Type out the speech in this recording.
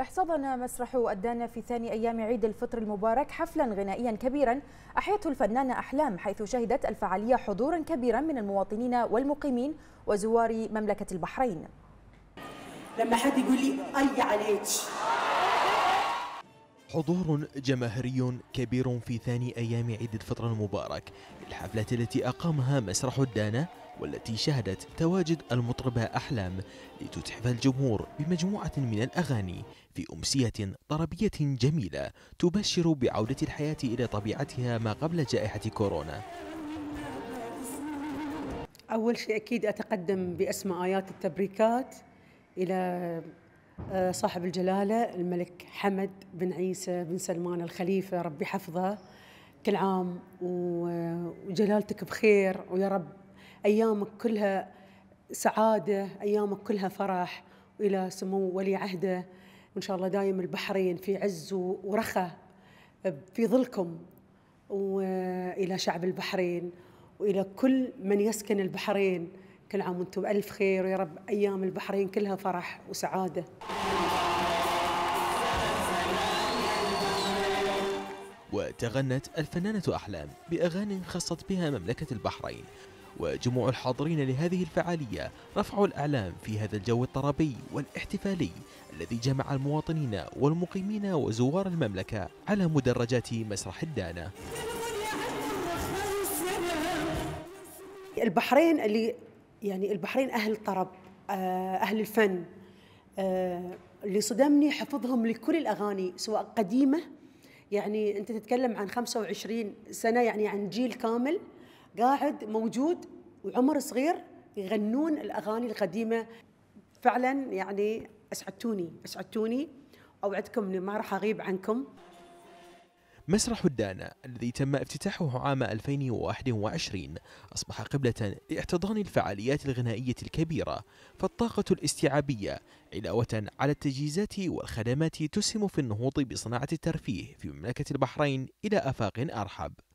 احتضن مسرح الدانة في ثاني أيام عيد الفطر المبارك حفلا غنائيا كبيرا أحيته الفنانة أحلام حيث شهدت الفعالية حضورا كبيرا من المواطنين والمقيمين وزوار مملكة البحرين لما حد يقول لي أي عليك حضور جماهيري كبير في ثاني أيام عيد الفطر المبارك للحفلة التي أقامها مسرح الدانة والتي شهدت تواجد المطربة أحلام لتتحف الجمهور بمجموعة من الأغاني في أمسية طربية جميلة تبشر بعودة الحياة إلى طبيعتها ما قبل جائحة كورونا أول شيء أكيد أتقدم باسم آيات التبريكات إلى آه، صاحب الجلالة الملك حمد بن عيسى بن سلمان الخليفة ربي حفظه كل عام وجلالتك بخير ويا رب أيامك كلها سعادة أيامك كلها فرح وإلى سمو ولي عهده وإن شاء الله دايم البحرين في عز ورخاء في ظلكم وإلى شعب البحرين وإلى كل من يسكن البحرين كل عام وانتم بألف خير ويا رب أيام البحرين كلها فرح وسعادة وتغنت الفنانة أحلام بأغاني خصت بها مملكة البحرين وجموع الحاضرين لهذه الفعالية رفعوا الأعلام في هذا الجو الطربي والاحتفالي الذي جمع المواطنين والمقيمين وزوار المملكة على مدرجات مسرح الدانة البحرين اللي يعني البحرين أهل الطرب آه، أهل الفن آه، اللي صدمني حفظهم لكل الأغاني سواء قديمة يعني أنت تتكلم عن 25 سنة يعني عن جيل كامل قاعد موجود وعمر صغير يغنون الأغاني القديمة فعلا يعني أسعدتوني أسعدتوني أوعدكم اني ما راح أغيب عنكم مسرح الدانا الذي تم افتتاحه عام 2021 أصبح قبلة لاحتضان الفعاليات الغنائية الكبيرة فالطاقة الاستيعابية علاوة على التجهيزات والخدمات تسهم في النهوض بصناعة الترفيه في مملكة البحرين إلى آفاق أرحب